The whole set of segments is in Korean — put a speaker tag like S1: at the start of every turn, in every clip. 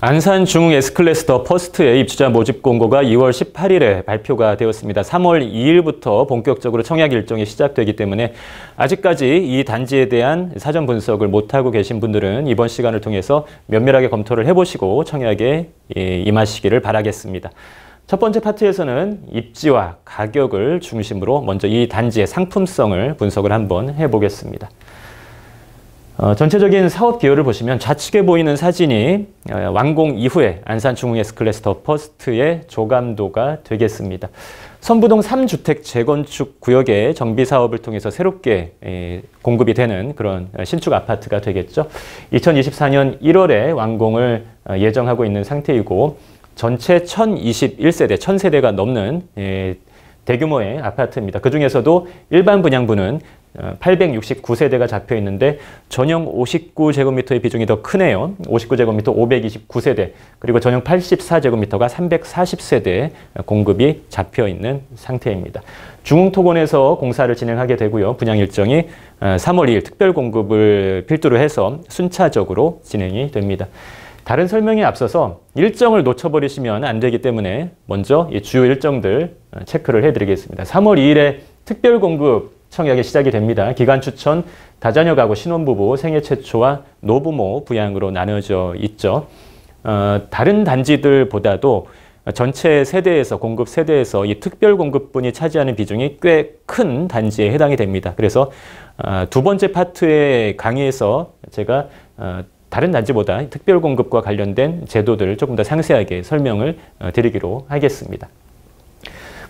S1: 안산 중흥 S클래스 더 퍼스트의 입주자 모집 공고가 2월 18일에 발표가 되었습니다. 3월 2일부터 본격적으로 청약 일정이 시작되기 때문에 아직까지 이 단지에 대한 사전 분석을 못하고 계신 분들은 이번 시간을 통해서 면밀하게 검토를 해보시고 청약에 예, 임하시기를 바라겠습니다. 첫 번째 파트에서는 입지와 가격을 중심으로 먼저 이 단지의 상품성을 분석을 한번 해보겠습니다. 어, 전체적인 사업 기여를 보시면 좌측에 보이는 사진이 어, 완공 이후에 안산 중흥에 클래스터 퍼스트의 조감도가 되겠습니다. 선부동 3주택 재건축 구역의 정비 사업을 통해서 새롭게 에, 공급이 되는 그런 신축 아파트가 되겠죠. 2024년 1월에 완공을 어, 예정하고 있는 상태이고 전체 1021세대, 1000세대가 넘는 예, 대규모의 아파트입니다. 그 중에서도 일반 분양부는 869세대가 어, 잡혀 있는데 전용 59제곱미터의 비중이 더 크네요. 59제곱미터 529세대 그리고 전용 84제곱미터가 340세대 공급이 잡혀 있는 상태입니다. 중흥토건에서 공사를 진행하게 되고요. 분양 일정이 3월 어, 2일 특별 공급을 필두로 해서 순차적으로 진행이 됩니다. 다른 설명에 앞서서 일정을 놓쳐버리시면 안 되기 때문에 먼저 주요 일정들 어, 체크를 해드리겠습니다. 3월 2일에 특별 공급 청약이 시작이 됩니다. 기간 추천 다자녀 가구 신혼부부 생애 최초와 노부모 부양으로 나눠져 있죠. 어, 다른 단지들보다도 전체 세대에서 공급 세대에서 이 특별 공급분이 차지하는 비중이 꽤 큰 단지에 해당이 됩니다. 그래서 어, 두 번째 파트의 강의에서 제가 어, 다른 단지보다 특별 공급과 관련된 제도들을 조금 더 상세하게 설명을 어, 드리기로 하겠습니다.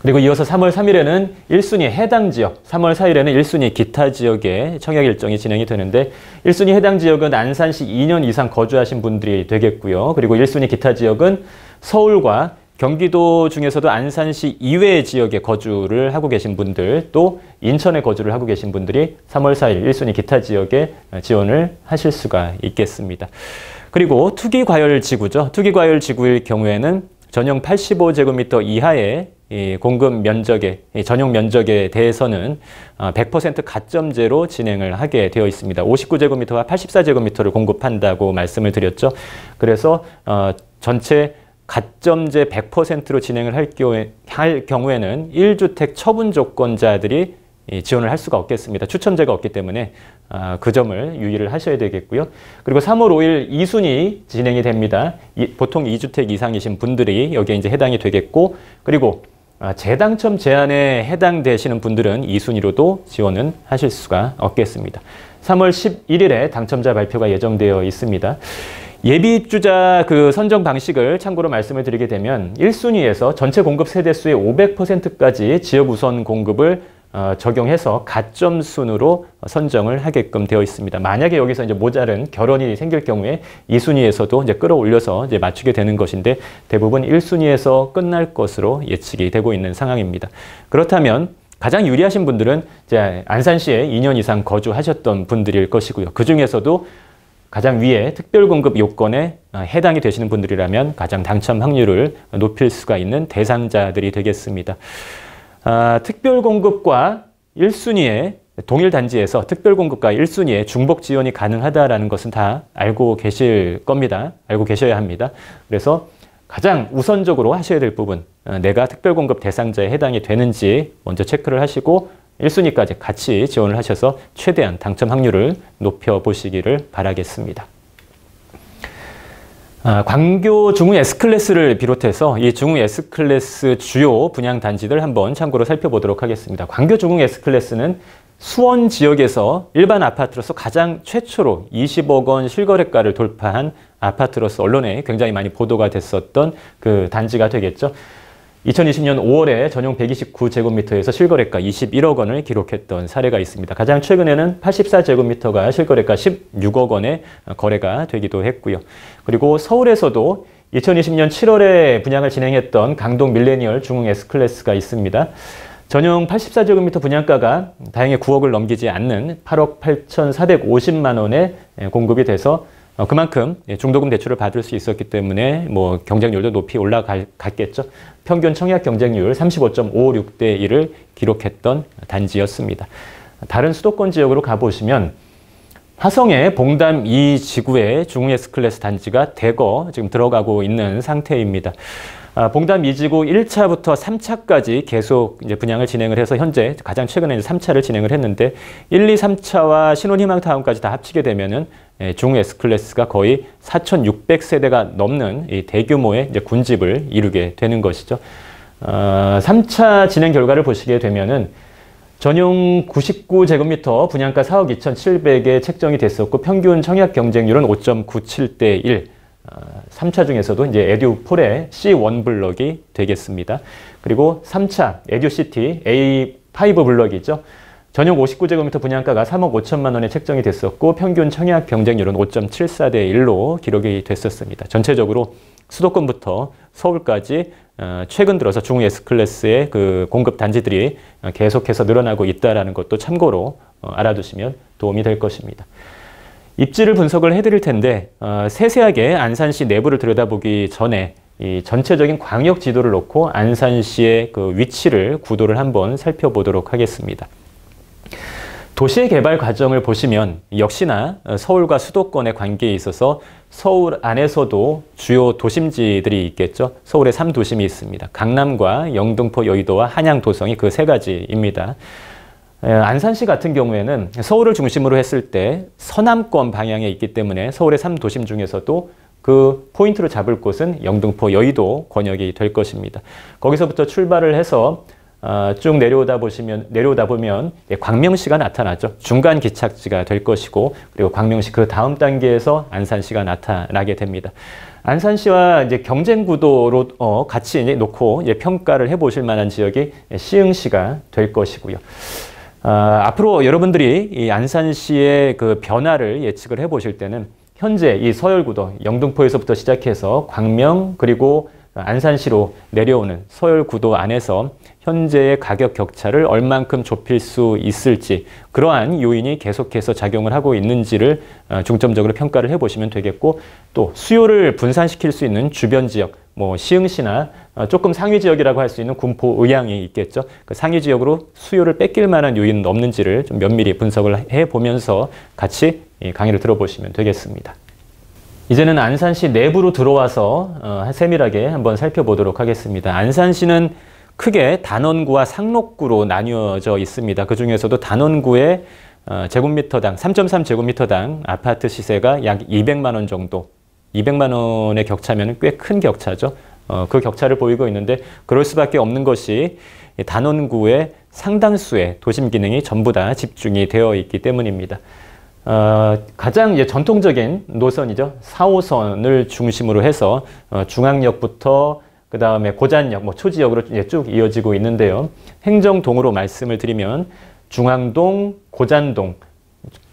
S1: 그리고 이어서 3월 3일에는 1순위 해당 지역, 3월 4일에는 1순위 기타 지역의 청약 일정이 진행이 되는데 1순위 해당 지역은 안산시 2년 이상 거주하신 분들이 되겠고요. 그리고 1순위 기타 지역은 서울과 경기도 중에서도 안산시 이외의 지역에 거주를 하고 계신 분들 또 인천에 거주를 하고 계신 분들이 3월 4일 1순위 기타 지역에 지원을 하실 수가 있겠습니다. 그리고 투기과열지구죠. 투기과열지구일 경우에는 전용 85제곱미터 이하의 공급 면적에 전용 면적에 대해서는 100% 어, 가점제로 진행을 하게 되어 있습니다. 59제곱미터와 84제곱미터를 공급한다고 말씀을 드렸죠. 그래서 어, 전체 가점제 100%로 진행을 할, 경우에, 는 1주택 처분 조건자들이 지원을 할 수가 없겠습니다. 추첨제가 없기 때문에 아, 그 점을 유의를 하셔야 되겠고요. 그리고 3월 5일 2순위 진행이 됩니다. 보통 2주택 이상이신 분들이 여기에 이제 해당이 되겠고 그리고 아, 재당첨 제한에 해당되시는 분들은 2순위로도 지원은 하실 수가 없겠습니다. 3월 11일에 당첨자 발표가 예정되어 있습니다. 예비입주자 그 선정 방식을 참고로 말씀을 드리게 되면 1순위에서 전체 공급 세대수의 500%까지 지역 우선 공급을 어, 적용해서 가점 순으로 선정을 하게끔 되어 있습니다. 만약에 여기서 이제 모자른 결혼이 생길 경우에 2순위에서도 이제 끌어올려서 이제 맞추게 되는 것인데 대부분 1순위에서 끝날 것으로 예측이 되고 있는 상황입니다. 그렇다면 가장 유리하신 분들은 이제 안산시에 2년 이상 거주하셨던 분들일 것이고요. 그 중에서도 가장 위에 특별공급 요건에 어, 해당이 되시는 분들이라면 가장 당첨 확률을 높일 수가 있는 대상자들이 되겠습니다. 아, 특별공급과 1순위에 동일 단지에서 특별공급과 1순위에 중복 지원이 가능하다는 것은 다 알고 계실 겁니다. 알고 계셔야 합니다. 그래서 가장 우선적으로 하셔야 될 부분, 어, 내가 특별공급 대상자에 해당이 되는지 먼저 체크를 하시고 1순위까지 같이 지원을 하셔서 최대한 당첨 확률을 높여보시기를 바라겠습니다. 아, 광교 중후 S클래스를 비롯해서 이 중후 S클래스 주요 분양 단지들 한번 참고로 살펴보도록 하겠습니다. 광교 중후 S클래스는 수원 지역에서 일반 아파트로서 가장 최초로 20억 원 실거래가를 돌파한 아파트로서 언론에 굉장히 많이 보도가 됐었던 그 단지가 되겠죠. 2020년 5월에 전용 129제곱미터에서 실거래가 21억 원을 기록했던 사례가 있습니다. 가장 최근에는 84제곱미터가 실거래가 16억 원에 거래가 되기도 했고요. 그리고 서울에서도 2020년 7월에 분양을 진행했던 강동 밀레니얼 중흥 S클래스가 있습니다. 전용 84제곱미터 분양가가 다행히 9억을 넘기지 않는 8억 8,450만 원에 공급이 돼서 어, 그만큼 예, 중도금 대출을 받을 수 있었기 때문에 뭐 경쟁률도 높이 올라갔겠죠. 평균 청약 경쟁률 35.56 대 1을 기록했던 단지였습니다. 다른 수도권 지역으로 가보시면 화성의 봉담 2 지구에 중 S클래스 단지가 대거 지금 들어가고 있는 상태입니다. 아, 봉담 이지구 1차부터 3차까지 계속 이제 분양을 진행을 해서 현재 가장 최근에 이제 3차를 진행을 했는데 1, 2, 3차와 신혼희망타운까지 다 합치게 되면은 예, 중 S클래스가 거의 4,600세대가 넘는 이 대규모의 이제 군집을 이루게 되는 것이죠. 어, 아, 3차 진행 결과를 보시게 되면은 전용 99제곱미터 분양가 4억 2,700에 책정이 됐었고 평균 청약 경쟁률은 5.97대 1 3차 중에서도 이제 에듀폴의 C1 블럭이 되겠습니다. 그리고 3차 에듀시티 A5 블럭이죠. 전용 59제곱미터 분양가가 3억 5천만 원에 책정이 됐었고 평균 청약 경쟁률은 5.74대 1로 기록이 됐었습니다. 전체적으로 수도권부터 서울까지 어, 최근 들어서 중 S클래스의 그 공급 단지들이 계속해서 늘어나고 있다는 것도 참고로 어, 알아두시면 도움이 될 것입니다. 입지를 분석을 해드릴 텐데 어, 세세하게 안산시 내부를 들여다보기 전에 이 전체적인 광역 지도를 놓고 안산시의 그 위치를 구도를 한번 살펴보도록 하겠습니다. 도시 개발 과정을 보시면 역시나 어, 서울과 수도권의 관계에 있어서 서울 안에서도 주요 도심지들이 있겠죠. 서울의 3도심이 있습니다. 강남과 영등포 여의도와 한양 도성이 그 세 가지입니다. 안산시 같은 경우에는 서울을 중심으로 했을 때 서남권 방향에 있기 때문에 서울의 3도심 중에서도 그 포인트로 잡을 곳은 영등포 여의도 권역이 될 것입니다. 거기서부터 출발을 해서 아, 쭉 내려오다 보시면 내려오다 보면 예, 광명시가 나타나죠. 중간 기착지가 될 것이고 그리고 광명시 그 다음 단계에서 안산시가 나타나게 됩니다. 안산시와 이제 경쟁 구도로 어, 같이 이제 놓고 이제 평가를 해보실 만한 지역이 예, 시흥시가 될 것이고요. 어, 앞으로 여러분들이 이 안산시의 그 변화를 예측을 해보실 때는 현재 이 서열구도 영등포에서부터 시작해서 광명 그리고 안산시로 내려오는 서열구도 안에서 현재의 가격 격차를 얼만큼 좁힐 수 있을지 그러한 요인이 계속해서 작용을 하고 있는지를 어, 중점적으로 평가를 해보시면 되겠고 또 수요를 분산시킬 수 있는 주변 지역 뭐 시흥시나 어, 조금 상위 지역이라고 할 수 있는 군포 의향이 있겠죠. 그 상위 지역으로 수요를 뺏길 만한 요인은 없는지를 좀 면밀히 분석을 해 보면서 같이 강의를 들어보시면 되겠습니다. 이제는 안산시 내부로 들어와서 어, 세밀하게 한번 살펴보도록 하겠습니다. 안산시는 크게 단원구와 상록구로 나뉘어져 있습니다. 그 중에서도 단원구의 어, 제곱미터당 3.3 제곱미터당 아파트 시세가 약 200만 원 정도 200만 원의 격차면 꽤 큰 격차죠. 어, 그 격차를 보이고 있는데 그럴 수밖에 없는 것이 단원구의 상당수의 도심 기능이 전부 다 집중이 되어 있기 때문입니다. 어, 가장 이제 전통적인 노선이죠. 4, 5선을 중심으로 해서 어, 중앙역부터 그 다음에 고잔역, 뭐 초지역으로 이제 쭉 이어지고 있는데요. 행정동으로 말씀을 드리면 중앙동, 고잔동,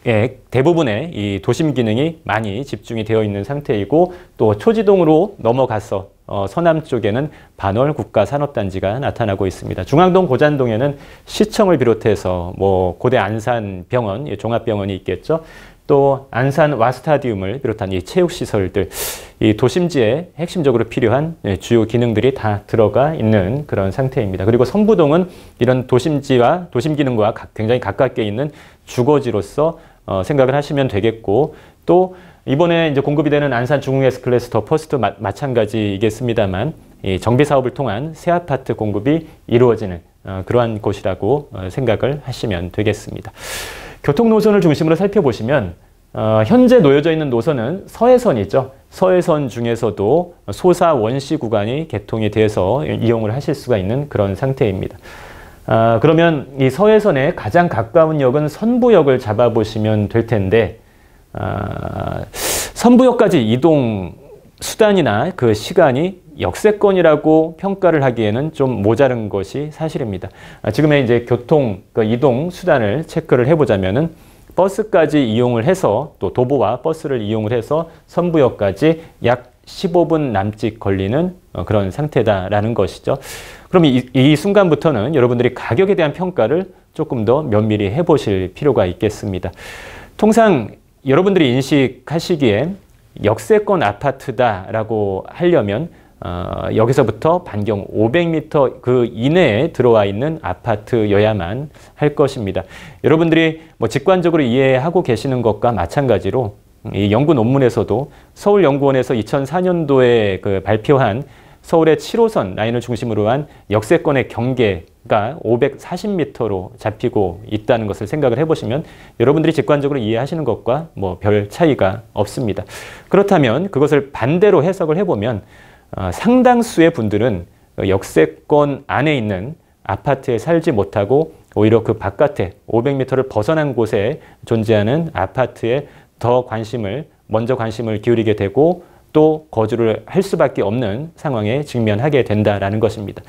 S1: 예, 대부분의 이 도심 기능이 많이 집중이 되어 있는 상태이고 또 초지동으로 넘어가서 어, 서남 쪽에는 반월 국가 산업단지가 나타나고 있습니다. 중앙동 고잔동에는 시청을 비롯해서 뭐 고대 안산병원, 예, 종합병원이 있겠죠. 또 안산 와스타디움을 비롯한 이 체육시설들, 이 도심지에 핵심적으로 필요한 예, 주요 기능들이 다 들어가 있는 그런 상태입니다. 그리고 성부동은 이런 도심지와 도심 기능과 가, 굉장히 가깝게 있는 주거지로서 어, 생각을 하시면 되겠고 또 이번에 이제 공급이 되는 안산 중흥 에스클래스터 퍼스트 마, 마찬가지이겠습니다만 이 정비 사업을 통한 새 아파트 공급이 이루어지는 어, 그러한 곳이라고 어, 생각을 하시면 되겠습니다. 교통 노선을 중심으로 살펴보시면 어, 현재 놓여져 있는 노선은 서해선이죠. 서해선 중에서도 소사 원시 구간이 개통이 돼서 이용을 하실 수가 있는 그런 상태입니다. 아, 그러면 이 서해선에 가장 가까운 역은 선부역을 잡아보시면 될 텐데 아, 선부역까지 이동 수단이나 그 시간이 역세권이라고 평가를 하기에는 좀 모자른 것이 사실입니다. 아, 지금의 이제 교통 그 이동 수단을 체크를 해보자면은 버스까지 이용을 해서 또 도보와 버스를 이용을 해서 선부역까지 약 15분 남짓 걸리는 어, 그런 상태다라는 것이죠. 그럼 이, 이 순간부터는 여러분들이 가격에 대한 평가를 조금 더 면밀히 해보실 필요가 있겠습니다. 통상 여러분들이 인식하시기에 역세권 아파트다라고 하려면 어, 여기서부터 반경 500m 그 이내에 들어와 있는 아파트여야만 할 것입니다. 여러분들이 뭐 직관적으로 이해하고 계시는 것과 마찬가지로 이 연구 논문에서도 서울연구원에서 2004년도에 그 발표한 서울의 7호선 라인을 중심으로 한 역세권의 경계가 540m로 잡히고 있다는 것을 생각을 해보시면 여러분들이 직관적으로 이해하시는 것과 뭐 별 차이가 없습니다. 그렇다면 그것을 반대로 해석을 해보면 어, 상당수의 분들은 역세권 안에 있는 아파트에 살지 못하고 오히려 그 바깥에 500m를 벗어난 곳에 존재하는 아파트에 더 관심을 먼저 관심을 기울이게 되고 또 거주를 할 수밖에 없는 상황에 직면하게 된다라는 것입니다.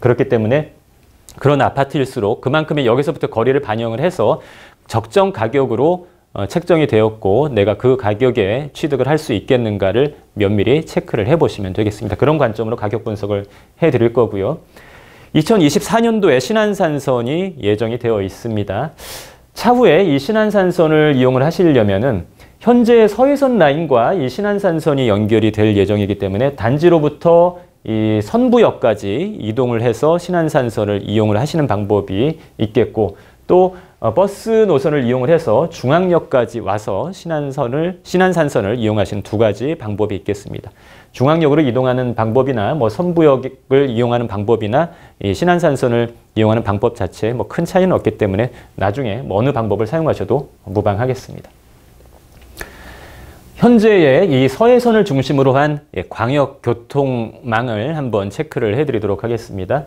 S1: 그렇기 때문에 그런 아파트일수록 그만큼의 여기서부터 거리를 반영을 해서 적정 가격으로 어, 책정이 되었고 내가 그 가격에 취득을 할 수 있겠는가를 면밀히 체크를 해보시면 되겠습니다. 그런 관점으로 가격 분석을 해드릴 거고요. 2024년도에 신한산선이 예정이 되어 있습니다. 차후에 이신한산선을 이용을 하시려면은 현재 서해선 라인과 이신한산선이 연결이 될 예정이기 때문에 단지로부터 이 선부역까지 이동을 해서 신한산선을 이용을 하시는 방법이 있겠고 또 어, 버스 노선을 이용을 해서 중앙역까지 와서 신한선을 신안산선을 이용하시는 두 가지 방법이 있겠습니다. 중앙역으로 이동하는 방법이나 뭐 선부역을 이용하는 방법이나 이신한산선을 이용하는 방법 자체에 뭐큰 차이는 없기 때문에 나중에 뭐 어느 방법을 사용하셔도 무방하겠습니다. 현재의 이 서해선을 중심으로 한 예, 광역 교통망을 한번 체크를 해드리도록 하겠습니다.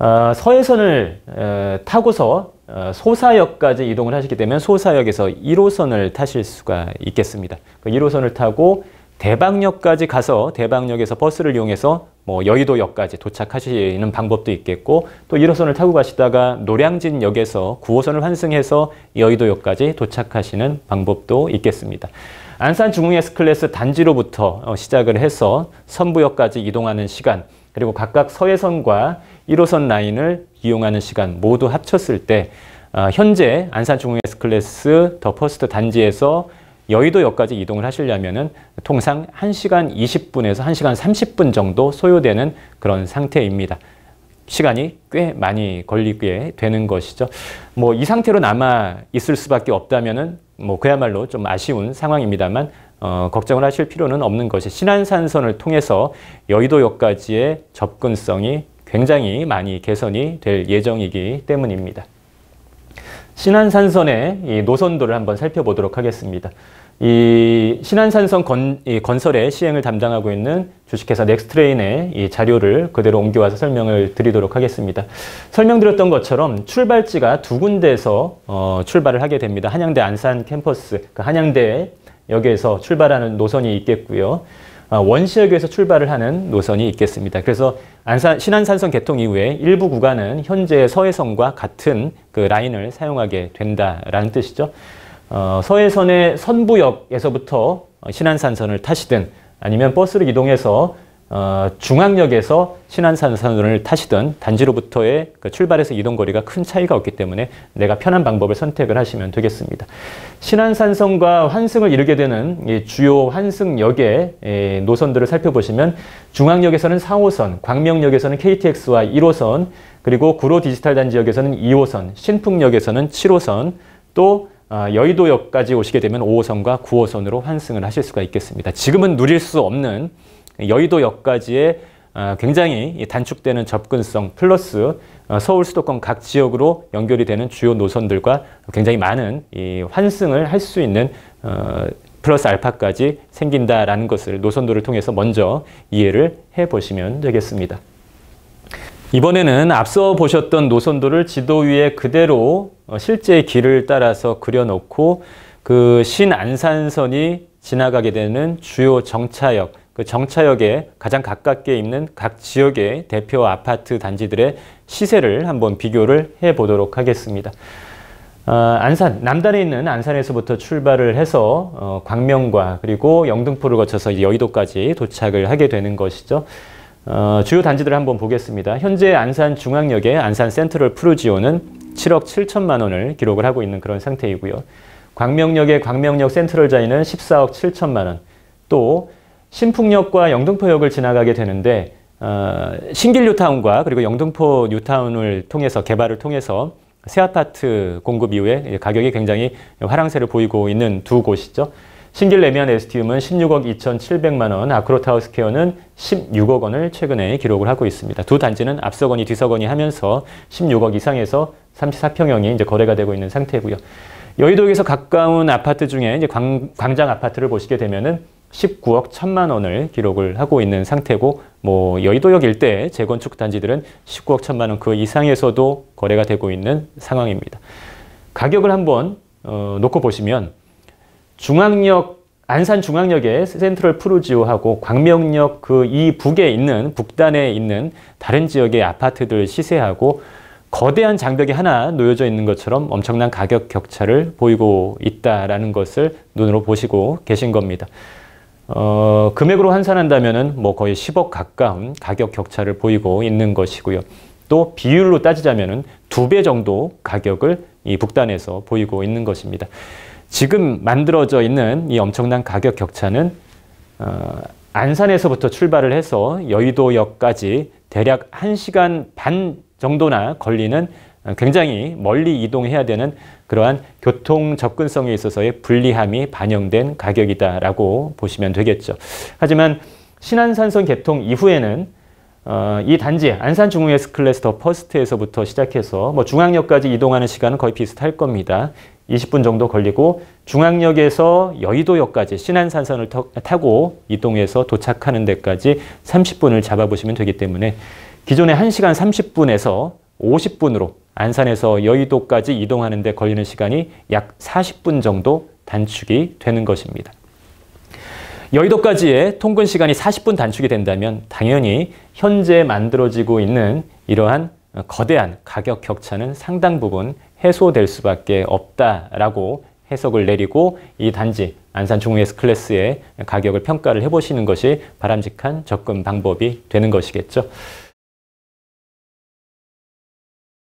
S1: 어, 서해선을 어, 타고서 어, 소사역까지 이동을 하시게 되면 소사역에서 1호선을 타실 수가 있겠습니다. 그 1호선을 타고 대방역까지 가서 대방역에서 버스를 이용해서 뭐 여의도역까지 도착하시는 방법도 있겠고 또 1호선을 타고 가시다가 노량진역에서 9호선을 환승해서 여의도역까지 도착하시는 방법도 있겠습니다. 안산 중흥 S클래스 단지로부터 어, 시작을 해서 선부역까지 이동하는 시간 그리고 각각 서해선과 1호선 라인을 이용하는 시간 모두 합쳤을 때 어, 현재 안산 중흥 S클래스 더 퍼스트 단지에서 여의도역까지 이동을 하시려면 통상 1시간 20분에서 1시간 30분 정도 소요되는 그런 상태입니다. 시간이 꽤 많이 걸리게 되는 것이죠. 뭐 이 상태로 남아 있을 수밖에 없다면은 뭐 그야말로 좀 아쉬운 상황입니다만 어, 걱정을 하실 필요는 없는 것이 신안산선을 통해서 여의도역까지의 접근성이 굉장히 많이 개선이 될 예정이기 때문입니다. 신안산선의 노선도를 한번 살펴보도록 하겠습니다. 이 신한산성 건, 이 건설의 시행을 담당하고 있는 주식회사 넥스트레인의 이 자료를 그대로 옮겨와서 설명을 드리도록 하겠습니다. 설명드렸던 것처럼 출발지가 두 군데에서 어, 출발을 하게 됩니다. 한양대 안산 캠퍼스, 그 한양대 역에서 출발하는 노선이 있겠고요. 아, 원시역에서 출발을 하는 노선이 있겠습니다. 그래서 안산, 신한산성 개통 이후에 일부 구간은 현재 서해선과 같은 그 라인을 사용하게 된다라는 뜻이죠. 어, 서해선의 선부역에서부터 신한산선을 타시든 아니면 버스를 이동해서 어, 중앙역에서 신한산선을 타시든 단지로부터의 그 출발에서 이동 거리가 큰 차이가 없기 때문에 내가 편한 방법을 선택을 하시면 되겠습니다. 신안산선과 환승을 이루게 되는 주요 환승역의 노선들을 살펴보시면 중앙역에서는 4호선, 광명역에서는 KTX와 1호선, 그리고 구로 디지털 단지역에서는 2호선, 신풍역에서는 7호선, 또 아, 여의도역까지 오시게 되면 5호선과 9호선으로 환승을 하실 수가 있겠습니다. 지금은 누릴 수 없는 여의도역까지의 아, 굉장히 단축되는 접근성 플러스 어, 서울 수도권 각 지역으로 연결이 되는 주요 노선들과 굉장히 많은 환승을 할 수 있는 어, 플러스 알파까지 생긴다라는 것을 노선도를 통해서 먼저 이해를 해보시면 되겠습니다. 이번에는 앞서 보셨던 노선도를 지도 위에 그대로 어, 실제 길을 따라서 그려놓고 그 신안산선이 지나가게 되는 주요 정차역, 그 정차역에 가장 가깝게 있는 각 지역의 대표 아파트 단지들의 시세를 한번 비교를 해보도록 하겠습니다. 어, 안산, 남단에 있는 안산에서부터 출발을 해서 어, 광명과 그리고 영등포를 거쳐서 여의도까지 도착을 하게 되는 것이죠. 어, 주요 단지들을 한번 보겠습니다. 현재 안산 중앙역의 안산 센트럴 프루지오는 7억 7천만 원을 기록을 하고 있는 그런 상태이고요. 광명역의 광명역 센트럴 자이는 14억 7천만 원. 또 신풍역과 영등포역을 지나가게 되는데 어, 신길 뉴타운과 그리고 영등포 뉴타운을 통해서 개발을 통해서 새 아파트 공급 이후에 가격이 굉장히 화랑새를 보이고 있는 두 곳이죠. 신길 레미안 에스티움은 16억 2,700만 원, 아크로타우스케어는 16억 원을 최근에 기록을 하고 있습니다. 두 단지는 앞서거니 뒤서거니 하면서 16억 이상에서 34평형이 이제 거래가 되고 있는 상태고요. 여의도에서 가까운 아파트 중에 이제 광, 광장 아파트를 보시게 되면은 19억 1천만 원을 기록을 하고 있는 상태고 뭐 여의도역 일대 재건축 단지들은 19억 1천만 원 그 이상에서도 거래가 되고 있는 상황입니다. 가격을 한번 어, 놓고 보시면 중앙역 안산 중앙역의 센트럴 푸르지오하고 광명역 그 이 북에 있는 북단에 있는 다른 지역의 아파트들 시세하고 거대한 장벽이 하나 놓여져 있는 것처럼 엄청난 가격 격차를 보이고 있다라는 것을 눈으로 보시고 계신 겁니다. 어, 금액으로 환산한다면 뭐 거의 10억 가까운 가격 격차를 보이고 있는 것이고요. 또 비율로 따지자면 두 배 정도 가격을 이 북단에서 보이고 있는 것입니다. 지금 만들어져 있는 이 엄청난 가격 격차는 어, 안산에서부터 출발을 해서 여의도역까지 대략 1시간 반 정도나 걸리는 어, 굉장히 멀리 이동해야 되는 그러한 교통 접근성에 있어서의 불리함이 반영된 가격이다라고 보시면 되겠죠. 하지만 신안산선 개통 이후에는 어, 이 단지 안산 중흥에스 클래스터 퍼스트에서부터 시작해서 뭐 중앙역까지 이동하는 시간은 거의 비슷할 겁니다. 20분 정도 걸리고 중앙역에서 여의도역까지 신안산선을 타고 이동해서 도착하는 데까지 30분을 잡아보시면 되기 때문에 기존의 1시간 30분에서 50분으로 안산에서 여의도까지 이동하는 데 걸리는 시간이 약 40분 정도 단축이 되는 것입니다. 여의도까지의 통근 시간이 40분 단축이 된다면 당연히 현재 만들어지고 있는 이러한 거대한 가격 격차는 상당 부분 해소될 수밖에 없다라고 해석을 내리고 이 단지 안산 중후 S 클래스의 가격을 평가를 해보시는 것이 바람직한 접근 방법이 되는 것이겠죠.